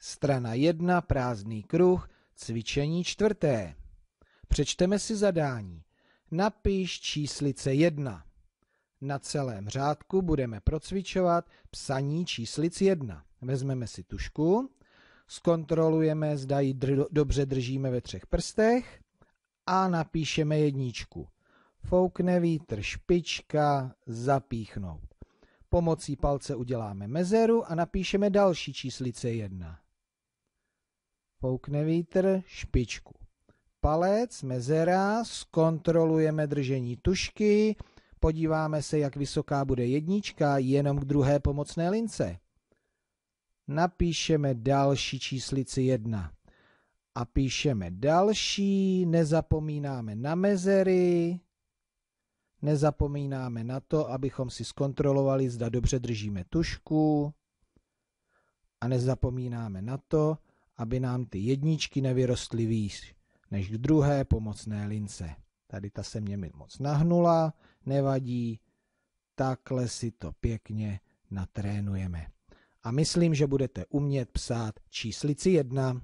Strana 1, prázdný kruh, cvičení čtvrté. Přečteme si zadání. Napiš číslice 1. Na celém řádku budeme procvičovat psaní číslic 1. Vezmeme si tušku, zkontrolujeme, zda ji dr- dobře držíme ve třech prstech a napíšeme jedničku. Foukne vítr, špička, zapíchnout. Pomocí palce uděláme mezeru a napíšeme další číslice 1. Foukne vítr, špičku. Palec, mezera, zkontrolujeme držení tušky, podíváme se, jak vysoká bude jednička jenom k druhé pomocné lince. Napíšeme další číslici jedna, a píšeme další, nezapomínáme na mezery, nezapomínáme na to, abychom si zkontrolovali, zda dobře držíme tušku a nezapomínáme na to, aby nám ty jedničky nevyrostly výš než k druhé pomocné lince. Tady ta se mě moc nahnula, nevadí, takhle si to pěkně natrénujeme. A myslím, že budete umět psát číslici jedna.